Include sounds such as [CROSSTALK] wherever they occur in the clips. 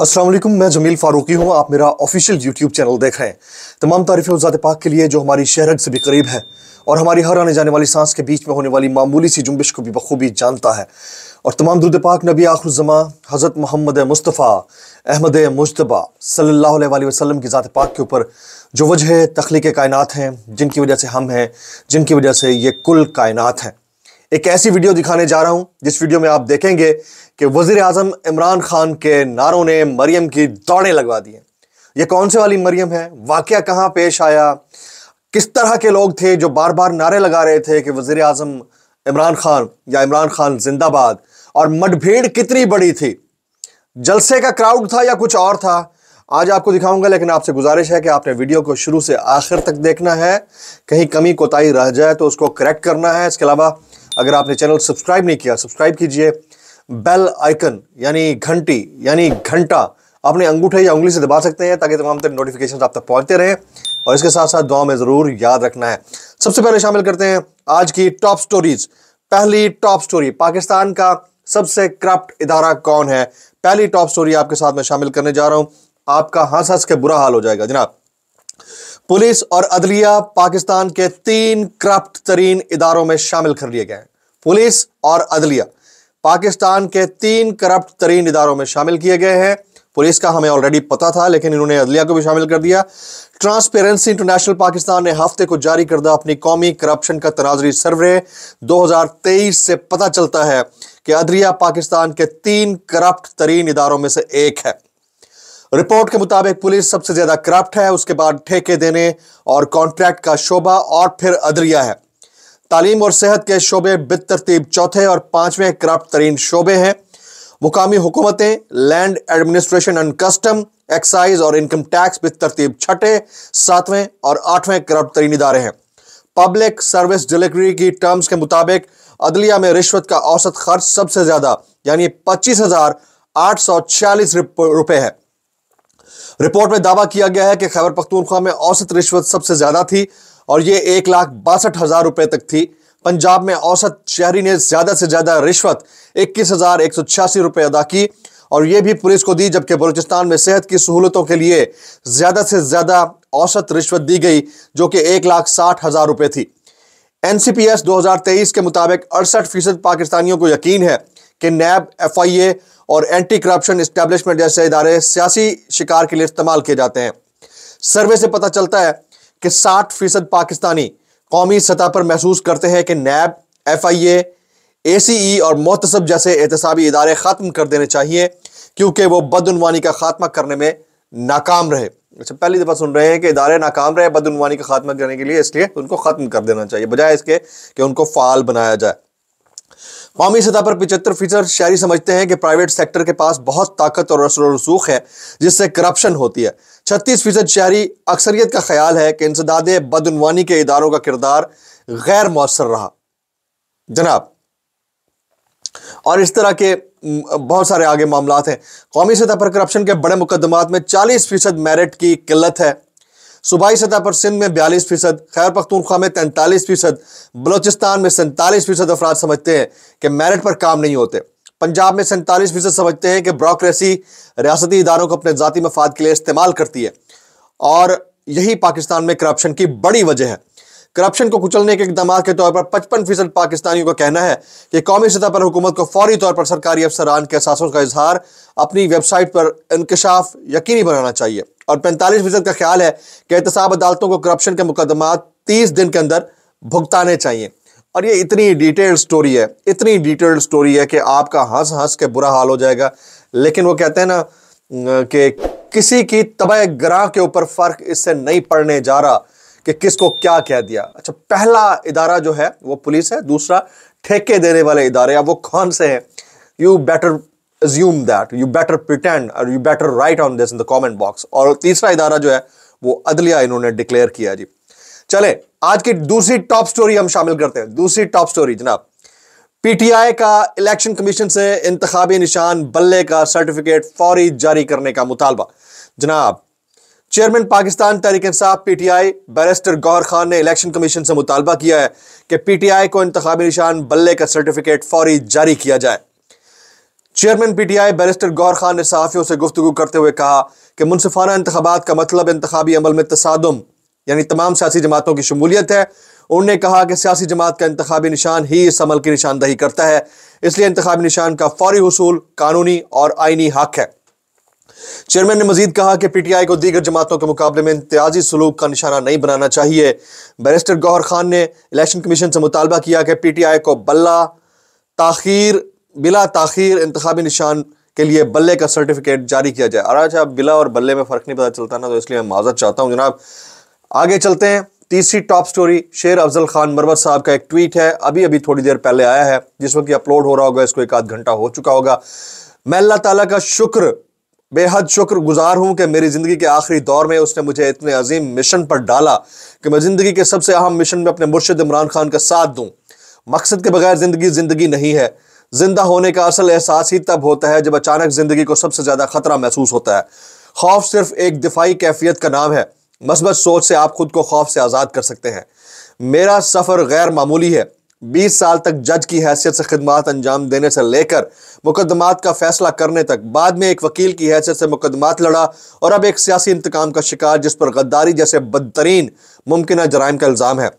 असलम मैं जमील फारूकी हूँ आप मेरा ऑफिशियल यूट्यूब चैनल देख रहे हैं तमाम तारीफ़ें उजात पाक के लिए जो हमारी शहरग से भी करीब है और हमारी हर आने जाने वाली सांस के बीच में होने वाली मामूली सी जुम्बिश को भी बखूबी जानता है और तमाम दुर्द पाक नबी आखरुजमा हज़रत मोहम्मद मुस्तफ़ा अहमद मुशतबा सल्ला वसलम की ज़ात पाक के ऊपर जो वजह तख्लीक कायनत हैं जिनकी वजह से हम हैं जिनकी वजह से ये कुल कायनत हैं एक ऐसी वीडियो दिखाने जा रहा हूं जिस वीडियो में आप देखेंगे कि वजीर अजम इमरान खान के नारों ने मरियम की दौड़ें लगवा दी हैं ये कौन से वाली मरियम है वाक्य कहाँ पेश आया किस तरह के लोग थे जो बार बार नारे लगा रहे थे कि वजीर अजम इमरान खान या इमरान खान जिंदाबाद और मठभेड़ कितनी बड़ी थी जलसे का क्राउड था या कुछ और था आज आपको दिखाऊंगा लेकिन आपसे गुजारिश है कि आपने वीडियो को शुरू से आखिर तक देखना है कहीं कमी कोताही रह जाए तो उसको करेक्ट करना है इसके अलावा अगर आपने चैनल सब्सक्राइब नहीं किया सब्सक्राइब कीजिए बेल आइकन यानी घंटी यानी घंटा अपने अंगूठे या उंगली से दबा सकते हैं ताकि तमाम तरह नोटिफिकेशन आप तक पहुंचते रहें और इसके साथ साथ दुआ में ज़रूर याद रखना है सबसे पहले शामिल करते हैं आज की टॉप स्टोरीज पहली टॉप स्टोरी पाकिस्तान का सबसे करप्ट इदारा कौन है पहली टॉप स्टोरी आपके साथ मैं शामिल करने जा रहा हूं आपका हंस हंस के बुरा हाल हो जाएगा जनाब पुलिस और अदलिया पाकिस्तान के तीन करप्ट तरीन इदारों में शामिल कर लिए गए हैं पुलिस और अदलिया पाकिस्तान के तीन करप्ट तरीन इदारों में शामिल किए गए हैं पुलिस का हमें ऑलरेडी पता था लेकिन इन्होंने अदलिया को भी शामिल कर दिया ट्रांसपेरेंसी इंटरनेशनल पाकिस्तान ने हफ्ते को जारी करदा अपनी कौमी करप्शन का तनाजरी सर्वे 2023 से पता चलता है कि अदलिया पाकिस्तान के तीन करप्ट तरीन इदारों में से एक है रिपोर्ट के मुताबिक पुलिस सबसे ज्यादा करप्ट है उसके बाद ठेके देने और कॉन्ट्रैक्ट का शोबा और फिर अदलिया है तालीम और सेहत के शोबे बदतरतीब चौथे और पांचवें करप्ट तरीन शोबे हैं मुकामी हुकूमतें land administration and custom excise और इनकम टैक्स बदतरतीब छठे सातवें और आठवें करप्ट तरीन इदारे हैं पब्लिक सर्विस डिलीवरी की टर्म्स के मुताबिक अदलिया में रिश्वत का औसत खर्च सबसे ज्यादा यानी पच्चीस हजार आठ सौ छियालीस रुपये है रिपोर्ट में दावा किया गया है कि खैबर पख्तूनख्वा में औसत रिश्वत सबसे ज्यादा थी और ये एक लाख बासठ हजार रुपए तक थी पंजाब में औसत शहरी ने ज्यादा से ज्यादा रिश्वत इक्कीस हजार एक सौ छियासी रुपए अदा की और ये भी पुलिस को दी जबकि बलूचिस्तान में सेहत की सहूलतों के लिए ज्यादा से ज्यादा औसत रिश्वत दी गई जो कि एक लाख साठ हजार रुपए थी एनसीपीएस 2023 के मुताबिक अड़सठ फीसद पाकिस्तानियों को यकीन है कि नैब एफआईए और एंटी करप्शन इस्टेब्लिशमेंट जैसे इदारे सियासी शिकार के लिए इस्तेमाल किए जाते हैं सर्वे से पता चलता है कि साठ फीसद पाकिस्तानी कौमी सतह पर महसूस करते हैं कि नैब एफ आई ए ए सी ई और मोहतसब जैसे एहतसाबी इदारे ख़त्म कर देने चाहिए क्योंकि वो बदनवानी का खात्मा करने में नाकाम रहे अच्छा पहली दफ़ा सुन रहे हैं कि इदारे नाकाम रहे बदनवानी का खात्मा करने के लिए इसलिए उनको ख़त्म कर देना चाहिए बजाय इसके कि उनको फ़ाल बनाया जाए कौमी सतह पर पिचहत्तर फीसद शहरी समझते हैं कि प्राइवेट सेक्टर के पास बहुत ताकत और असर रसूख है जिससे करप्शन होती है छत्तीस फीसद शहरी अक्सरियत का ख्याल है कि इंसदाद बदनवानी के इदारों का किरदार गैर मौसर रहा जनाब और इस तरह के बहुत सारे आगे मामला हैं कौमी सतह पर करप्शन के बड़े मुकदमात में चालीस फीसद मेरिट की किल्लत है सूबाई सतह पर सिंध में बयालीस फीसद खैर पख्तूनख्वा में तैंतालीस फीसद बलोचिस्तान में सैंतालीस फीसद अफराद समझते हैं कि मेरिट पर काम नहीं होते पंजाब में सैंतालीस फीसद समझते हैं कि ब्रोक्रेसी रियासती इदारों को अपने ज़ाती मफाद के लिए इस्तेमाल करती है और यही पाकिस्तान में करप्शन की बड़ी वजह है करप्शन को कुचलने के इकदाम के तौर पर पचपन फीसद पाकिस्तानियों का कहना है कि कौमी सतह पर हुकूमत को फौरी तौर पर सरकारी अफसरान के असासों का इजहार अपनी वेबसाइट पर इंकशाफ यकीनी बनाना चाहिए और पैंतालीस फीसद का ख्याल है कि एहतसाब अदालतों को करप्शन के मुकदमा तीस दिन के अंदर भुगताने चाहिए और ये इतनी डिटेल स्टोरी है इतनी डिटेल स्टोरी है कि आपका हंस हंस के बुरा हाल हो जाएगा लेकिन वो कहते हैं ना कि किसी की तबाह ग्राह के ऊपर फ़र्क इससे नहीं पड़ने जा रहा कि किसको क्या कह दिया अच्छा पहला इदारा जो है वो पुलिस है दूसरा ठेके देने वाले इदारे अब वो कौन से हैं you better assume that you better pretend or you better write on this in the comment box और तीसरा इदारा जो है वो अदलिया इन्होंने डिक्लेयर किया जी चले आज की दूसरी टॉप स्टोरी हम शामिल करते हैं दूसरी टॉप स्टोरी जनाब पीटीआई का इलेक्शन कमीशन से इंतबी निशान बल्ले का सर्टिफिकेट फौरी जारी करने का मुतालबा जनाब chairman Pakistan Tehreek Insaf PTI barrister Gohar Khan ने इलेक्शन कमीशन से मुतालबा किया है कि आई को इंतबी निशान बल्ले का सर्टिफिकेट फौरी जारी किया जाए chairman PTI barrister Gohar Khan ने सहाफ़ियों से गुफ्तु करते हुए कहा कि मुनफाना इंतबात का मतलब इंतबी अमल में तसादम यानी तमाम सियासी जमातों की शमूलियत है उन्होंने कहा कि सियासी जमात का इंतबी निशान ही इस अमल की निशानदही करता है इसलिए इंतबी निशान का फौरी हसूल कानूनी और आइनी हक है चेयरमैन ने मजीद कहा कि पीटीआई को दीगर जमातों के मुकाबले में इम्तियाजी सलूक का निशाना नहीं बनाना चाहिए बैरिस्टर गौहर खान ने इलेक्शन कमीशन से मुतालबा किया कि पीटीआई को बल्ला ताखीर बिला तखिर इंतबी निशान के लिए बल्ले का सर्टिफिकेट जारी किया जाए और आज आप बिला और बल्ले में फ़र्क नहीं पता चलता ना तो इसलिए मैं माजत चाहता हूँ जनाब आगे चलते हैं तीसरी टॉप स्टोरी शेर अफजल खान मरवत साहब का एक ट्वीट है अभी अभी थोड़ी देर पहले आया है जिस वक्त अपलोड हो रहा होगा इसको एक आध घंटा हो चुका होगा मैं अल्लाह ताला का शुक्र बेहद शुक्र गुजार हूं कि मेरी ज़िंदगी के आखिरी दौर में उसने मुझे इतने अजीम मिशन पर डाला कि मैं ज़िंदगी के सबसे अहम मिशन में अपने मुर्शद इमरान खान का साथ दूं मकसद के बगैर ज़िंदगी ज़िंदगी नहीं है जिंदा होने का असल एहसास ही तब होता है जब अचानक जिंदगी को सबसे ज्यादा खतरा महसूस होता है खौफ सिर्फ एक दिफाई कैफियत का नाम है मसबत सोच से आप खुद को खौफ से आज़ाद कर सकते हैं मेरा सफ़र गैर मामूली है बीस साल तक जज की हैसियत से खदमात अंजाम देने से लेकर मुकदमात का फैसला करने तक बाद में एक वकील की हैसियत से मुकदमात लड़ा और अब एक सियासी इंतकाम का शिकार जिस पर गद्दारी जैसे बदतरीन मुमकिन जराइम का इल्ज़ाम है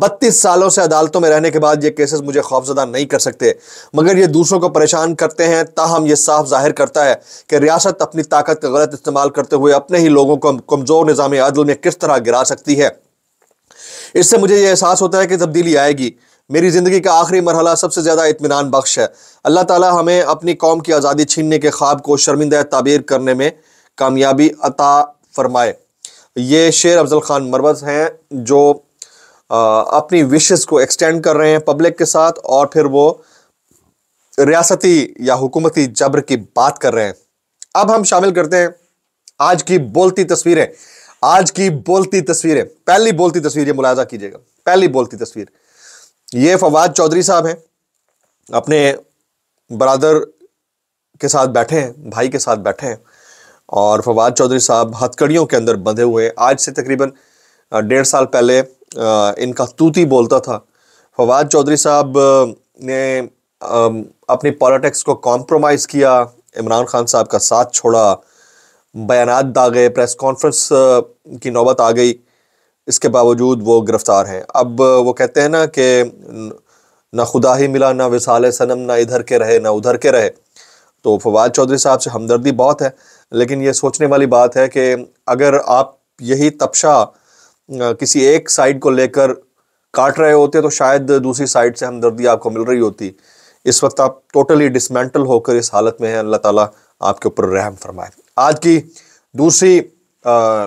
बत्तीस सालों से अदालतों में रहने के बाद ये केसेस मुझे खौफजदा नहीं कर सकते मगर ये दूसरों को परेशान करते हैं ताहम ये साफ जाहिर करता है कि रियासत अपनी ताकत का गलत इस्तेमाल करते हुए अपने ही लोगों को कमज़ोर निज़ाम अदल में किस तरह गिरा सकती है इससे मुझे ये एहसास होता है कि तब्दीली आएगी मेरी ज़िंदगी का आखिरी मरहला सबसे ज़्यादा इतमान बख्श है अल्लाह ताला हमें अपनी कौम की आज़ादी छीनने के ख्वाब को शर्मिंदा ताबीर करने में कामयाबी अता फरमाए ये शेर अफजल ख़ान मरवज हैं जो अपनी विशेज़ को एक्सटेंड कर रहे हैं पब्लिक के साथ और फिर वो रियासती या हुकूमती जबर की बात कर रहे हैं अब हम शामिल करते हैं आज की बोलती तस्वीरें आज की बोलती तस्वीरें पहली बोलती तस्वीर ये मुलाजा कीजिएगा पहली बोलती तस्वीर ये फवाद चौधरी साहब हैं अपने बरदर के साथ बैठे हैं भाई के साथ बैठे हैं और फवाद चौधरी साहब हथकड़ियों के अंदर बंधे हुए हैं आज से तकरीबन डेढ़ साल पहले इनका तूती बोलता था फवाद चौधरी साहब ने अपनी पॉलिटिक्स को कॉम्प्रोमाइज़ किया इमरान खान साहब का साथ छोड़ा बयान दागे प्रेस कॉन्फ्रेंस की नौबत आ गई इसके बावजूद वो गिरफ़्तार हैं अब वो कहते हैं ना कि ना खुदा ही मिला ना विसाल सनम ना इधर के रहे ना उधर के रहे तो फवाद चौधरी साहब से हमदर्दी बहुत है लेकिन ये सोचने वाली बात है कि अगर आप यही तपशा किसी एक साइड को लेकर काट रहे होते तो शायद दूसरी साइड से हमदर्दी आपको मिल रही होती इस वक्त आप टोटली डिसमेंटल होकर इस हालत में हैं अल्लाह ताला आपके ऊपर रहम फरमाए आज की दूसरी आ,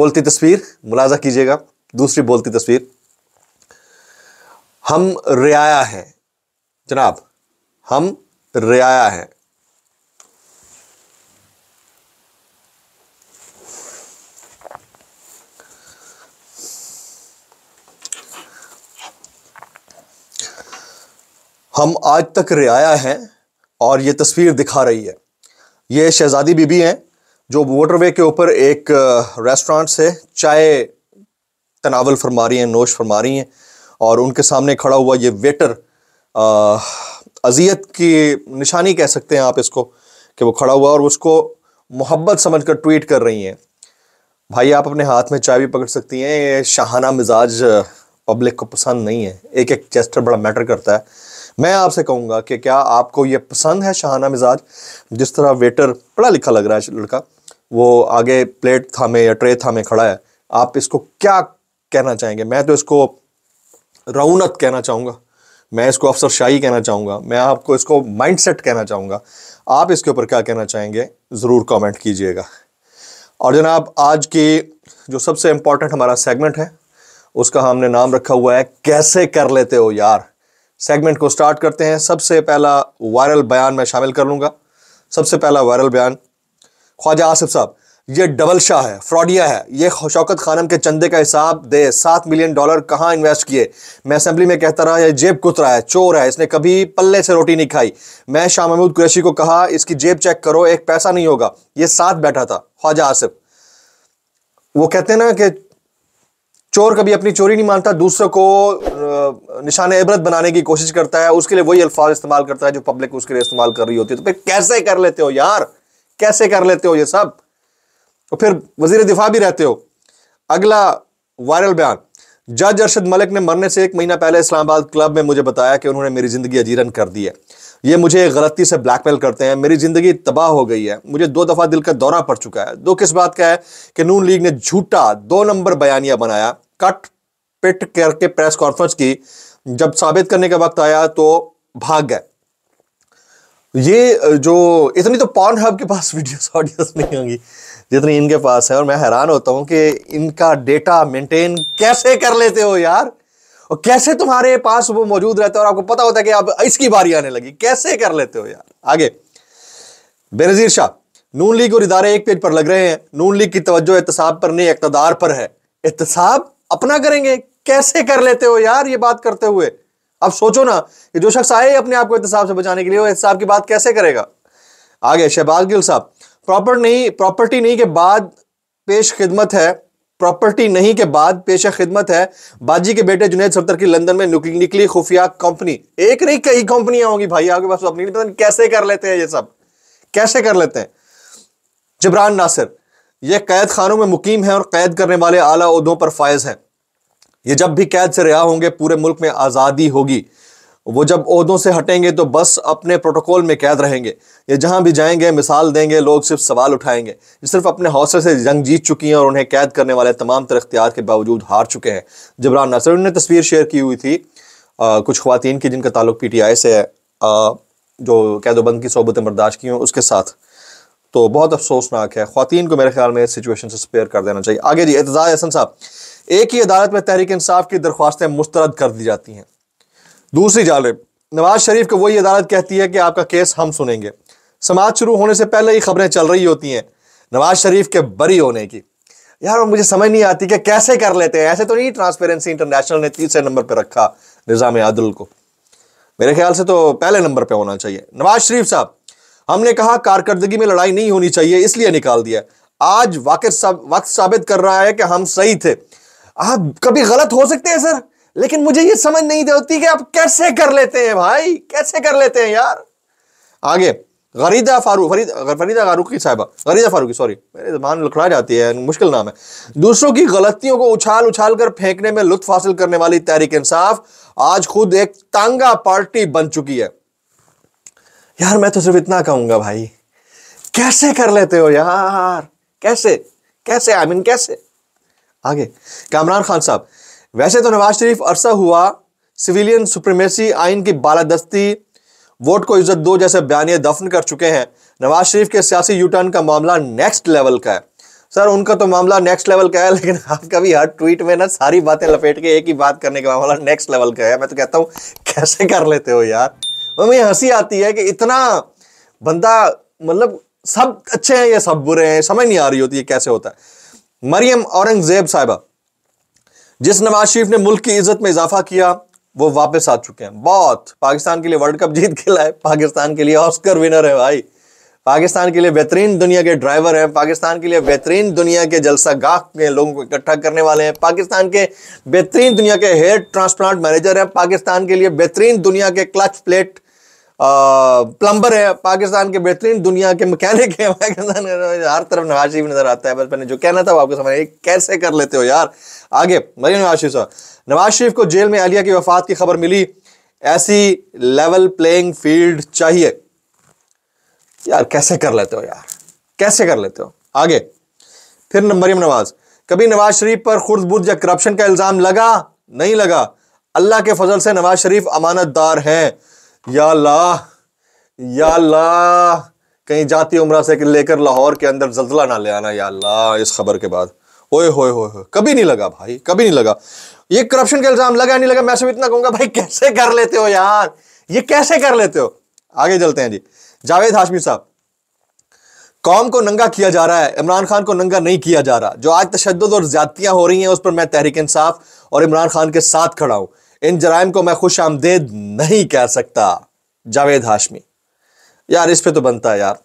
बोलती तस्वीर मुलाजा कीजिएगा दूसरी बोलती तस्वीर हम रियाया हैं जनाब हम रियाया हैं हम आज तक रियाया हैं और ये तस्वीर दिखा रही है ये शहज़ादी बीबी हैं जो वे के ऊपर एक रेस्टोरेंट से चाय तनावल फरमा रही हैं नोश फरमा रही हैं और उनके सामने खड़ा हुआ ये वेटर अजियत की निशानी कह सकते हैं आप इसको कि वो खड़ा हुआ और उसको मोहब्बत समझ कर ट्वीट कर रही हैं भाई आप अपने हाथ में चाय भी पकड़ सकती हैं ये शाहाना मिजाज पब्लिक को पसंद नहीं है एक एक जेस्टर बड़ा मैटर करता है मैं आपसे कहूँगा कि क्या आपको ये पसंद है शाहाना मिजाज जिस तरह वेटर पढ़ा लिखा लग रहा है लड़का वो आगे प्लेट थामे या ट्रे थामे खड़ा है आप इसको क्या कहना चाहेंगे मैं तो इसको रौनक कहना चाहूँगा मैं इसको अफसरशाही कहना चाहूँगा मैं आपको इसको माइंडसेट कहना चाहूँगा आप इसके ऊपर क्या कहना चाहेंगे ज़रूर कमेंट कीजिएगा और जनाब आज की जो सबसे इम्पोर्टेंट हमारा सेगमेंट है उसका हमने नाम रखा हुआ है कैसे कर लेते हो यार सेगमेंट को स्टार्ट करते हैं सबसे पहला वायरल बयान मैं शामिल कर लूँगा सबसे पहला वायरल बयान ख्वाजा आसिफ साहब ये डबल शाह है फ्रॉडिया है ये शौकत खानम के चंदे का हिसाब दे सात मिलियन डॉलर कहाँ इन्वेस्ट किए मैं असेंबली में कहता रहा ये जेब कुतरा है चोर है इसने कभी पल्ले से रोटी नहीं खाई मैं शाह महमूद कुरैशी को कहा इसकी जेब चेक करो एक पैसा नहीं होगा ये साथ बैठा था ख्वाजा आसिफ वो कहते हैं ना कि चोर कभी अपनी चोरी नहीं मानता दूसरों को निशान इबरत बनाने की कोशिश करता है उसके लिए वही अल्फाज इस्तेमाल करता है जो पब्लिक उसके लिए इस्तेमाल कर रही होती है तो फिर कैसे कर लेते हो यार कैसे कर लेते हो ये सब और तो फिर वजीर दिफा भी रहते हो अगला वायरल बयान जज अरशद मलिक ने मरने से एक महीना पहले इस्लामाबाद क्लब में मुझे बताया कि उन्होंने मेरी ज़िंदगी अजीरन कर दी है ये मुझे गलती से ब्लैकमेल करते हैं मेरी ज़िंदगी तबाह हो गई है मुझे दो दफ़ा दिल का दौरा पड़ चुका है दो किस बात का है कि नून लीग ने झूठा दो नंबर बयानिया बनाया कट पिट करके प्रेस कॉन्फ्रेंस की जब साबित करने का वक्त आया तो भाग गए ये जो इतनी तो पॉन हब के पास वीडियोस ऑडियोस नहीं होंगी जितनी इनके पास है और मैं हैरान होता हूं कि इनका डेटा मेंटेन कैसे कर लेते हो यार और कैसे तुम्हारे पास वो मौजूद रहता है और आपको पता होता है कि अब इसकी बारी आने लगी कैसे कर लेते हो यार आगे बेनजीर शाह नून लीग और इदारे एक पेज पर लग रहे हैं नून लीग की तवज्जो एहतसाब पर नहीं इकतदार पर है एहतसाब अपना करेंगे कैसे कर लेते हो यार ये बात करते हुए अब सोचो ना कि जो शख्स आए अपने आप को एहतसाब से बचाने के लिए वो एहतसाब की बात कैसे करेगा आगे शहबाज गिल साहब प्रॉपर्टी नहीं प्रॉपर्टी नहीं के बाद पेश खिदमत है प्रॉपर्टी नहीं के बाद पेशा खिदमत है बाजी के बेटे जुनेद सफ्तर की लंदन में निकली खुफिया कंपनी एक नहीं कई कंपनियां होंगी भाई आपके पास अपनी पता कैसे कर लेते हैं ये सब कैसे कर लेते हैं जबरान नासिर ये कैद खानों में मुकीम है और कैद करने वाले आला उदों पर फायज है ये जब भी कैद से रिहा होंगे पूरे मुल्क में आज़ादी होगी वो जब उहदों से हटेंगे तो बस अपने प्रोटोकॉल में कैद रहेंगे ये जहाँ भी जाएंगे मिसाल देंगे लोग सिर्फ सवाल उठाएंगे ये सिर्फ अपने हौसले से जंग जीत चुकी हैं और उन्हें कैद करने वाले तमाम तरख्तियात के बावजूद हार चुके हैं जबरान नसर ने तस्वीर शेयर की हुई थी आ, कुछ खुवान की जिनका ताल्लुक पी टी आई से है आ, जो कैदोबंद की सोबतें बर्दाश्त की हैं उसके साथ तो बहुत अफसोसनाक है खुवान को मेरे ख्याल में इस सिचुएशन से स्पेयर कर देना चाहिए आगे जी एतजाज़ हसन साहब एक ही अदालत में तहरीक इंसाफ की दरख्वास्तें मुस्तरद कर दी जाती हैं दूसरी जानब नवाज शरीफ को वही अदालत कहती है कि आपका केस हम सुनेंगे समाज शुरू होने से पहले ही खबरें चल रही होती हैं नवाज शरीफ के बरी होने की यार मुझे समझ नहीं आती कि कैसे कर लेते हैं ऐसे तो नहीं ट्रांसपेरेंसी इंटरनेशनल ने तीसरे नंबर पर रखा निज़ाम आदल को मेरे ख्याल से तो पहले नंबर पर होना चाहिए नवाज शरीफ साहब हमने कहा कारकर्दगी में लड़ाई नहीं होनी चाहिए इसलिए निकाल दिया आज वाकई वक्त साबित कर रहा है कि हम सही थे आप कभी गलत हो सकते हैं सर लेकिन मुझे ये समझ नहीं होती कि आप कैसे कर लेते हैं भाई कैसे कर लेते हैं यार आगे गरीदा फारूक फरीदा फरीदा की साहबा गरीदा फारूकी सॉरी मेरी जबान लखड़ा जाती है मुश्किल नाम है दूसरों की गलतियों को उछाल उछाल कर फेंकने में लुत्फ हासिल करने वाली तहरीक इंसाफ आज खुद एक तांगा पार्टी बन चुकी है यार मैं तो सिर्फ इतना कहूंगा भाई कैसे कर लेते हो यार कैसे कैसे आई मीन कैसे आगे कामरान खान साहब वैसे तो नवाज शरीफ अरसा हुआ सिविलियन सुप्रीमेसी आइन की बालादस्ती वोट को इज्जत दो जैसे बयानिए दफन कर चुके हैं नवाज शरीफ के सियासी यूटर्न का मामला नेक्स्ट लेवल का है सर उनका तो मामला नेक्स्ट लेवल का है लेकिन आपका भी हर ट्वीट में ना सारी बातें लपेट के एक ही बात करने का मामला नेक्स्ट लेवल का है मैं तो कहता हूँ कैसे कर लेते हो यार और मुझे हंसी आती है कि इतना बंदा मतलब सब अच्छे हैं या सब बुरे हैं समझ नहीं आ रही होती है कैसे होता है मरियम औरंगजेब साहिबा जिस नवाज शरीफ ने मुल्क की इज्जत में इजाफा किया वो वापस आ चुके हैं बहुत पाकिस्तान के लिए वर्ल्ड कप जीत के लाए पाकिस्तान के लिए ऑस्कर विनर है भाई पाकिस्तान के लिए बेहतरीन दुनिया के ड्राइवर हैं पाकिस्तान के लिए बेहतरीन दुनिया के जलसा गाह में लोगों को इकट्ठा करने वाले हैं पाकिस्तान के बेहतरीन दुनिया के हेयर ट्रांसप्लांट मैनेजर हैं पाकिस्तान के लिए बेहतरीन दुनिया के क्लच प्लेट प्लम्बर है पाकिस्तान के बेहतरीन दुनिया के मैकेनिक है [LAUGHS] पाकिस्तान तो हर तरफ नवाज शरीफ नजर आता है बस मैंने जो कहना था वो आपको समझ कैसे कर लेते हो यार आगे मरियम नवाज शरीफ साहब नवाज शरीफ को जेल में आलिया की वफात की खबर मिली ऐसी लेवल प्लेइंग फील्ड चाहिए यार कैसे कर लेते हो यार कैसे कर लेते हो आगे फिर मरियम नवाज कभी नवाज शरीफ पर खुर्द बुर्द या करप्शन का इल्ज़ाम लगा नहीं लगा अल्लाह के फजल से नवाज शरीफ अमानतदार हैं या ला या ला कहीं जाती उम्र से लेकर लाहौर के अंदर जलजला ना ले आना या ला इस खबर के बाद ओए होए होए कभी नहीं लगा भाई कभी नहीं लगा ये करप्शन का इल्ज़ाम लगा नहीं लगा मैं सिर्फ इतना कहूँगा भाई कैसे कर लेते हो यार ये कैसे कर लेते हो आगे चलते हैं जी जावेद हाशमी साहब कौम को नंगा किया जा रहा है इमरान खान को नंगा नहीं किया जा रहा जो आज तशद और ज्यादतियाँ हो रही हैं उस पर मैं तहरीक इंसाफ और इमरान खान के साथ खड़ा हूं इन जराइम को मैं खुश आमदेद नहीं कह सकता जावेद हाशमी यार इस पे तो बनता है यार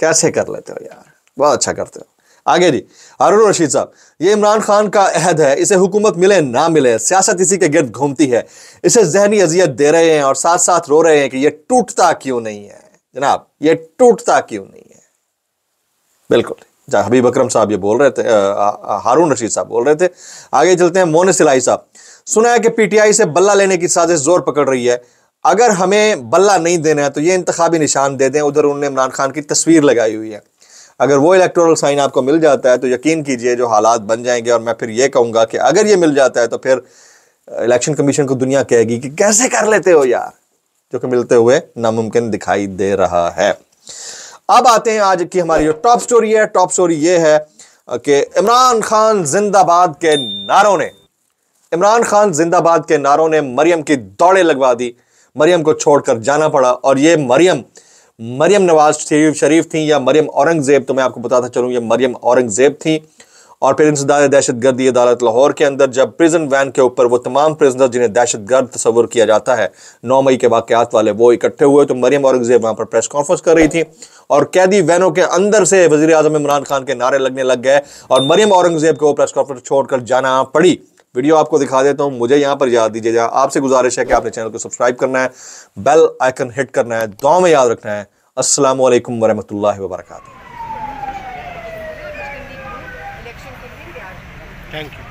कैसे कर लेते हो यार बहुत अच्छा करते हो आगे जी हारून रशीद साहब ये इमरान खान का अहद है इसे हुकूमत मिले ना मिले सियासत इसी के गिर्द घूमती है इसे जहनी अजियत दे रहे हैं और साथ साथ रो रहे हैं कि ये टूटता क्यों नहीं है जनाब ये टूटता क्यों नहीं है बिल्कुल जहाँ हबीब अक्रम साहब ये बोल रहे थे हारून रशीद साहब बोल रहे थे आगे चलते हैं मोन सिलाई साहब सुना है कि पीटीआई से बल्ला लेने की साजिश जोर पकड़ रही है अगर हमें बल्ला नहीं देना है तो ये इंतबी निशान दे दें उधर उन्होंने इमरान खान की तस्वीर लगाई हुई है अगर वो इलेक्टोरल साइन आपको मिल जाता है तो यकीन कीजिए जो हालात बन जाएंगे और मैं फिर ये कहूँगा कि अगर ये मिल जाता है तो फिर इलेक्शन कमीशन को दुनिया कहेगी कि कैसे कर लेते हो यार जो कि मिलते हुए नामुमकिन दिखाई दे रहा है अब आते हैं आज की हमारी जो टॉप स्टोरी है टॉप स्टोरी ये है कि इमरान खान जिंदाबाद के नारों ने इमरान खान जिंदाबाद के नारों ने मरियम की दौड़े लगवा दी मरियम को छोड़कर जाना पड़ा और ये मरियम मरियम नवाज शरीफ शरीफ थी या मरियम औरंगजेब तो मैं आपको बताता चलूँ ये मरियम औरंगजेब थी और फिर इंसदार दहशत गर्दी अदालत लाहौर के अंदर जब प्रिजन वैन के ऊपर वो तमाम प्रिजनर जिन्हें दहशत गर्द तस्वर किया जाता है नौ मई के वाकत वाले वो इकट्ठे हुए तो मरीम औरंगजेब वहाँ पर प्रेस कॉन्फ्रेंस कर रही थी और कैदी वैनों के अंदर से वजी अजम इमरान खान के नारे लगने लग गए और मरीम औरंगजेब को प्रेस कॉन्फ्रेंस छोड़कर जाना पड़ी वीडियो आपको दिखा देता हूँ मुझे यहाँ पर याद दीजिए जहाँ आपसे गुजारिश है कि आपने चैनल को सब्सक्राइब करना है बेल आइकन हिट करना है दो में याद रखना है असलम वरहमल वर्का Thank you.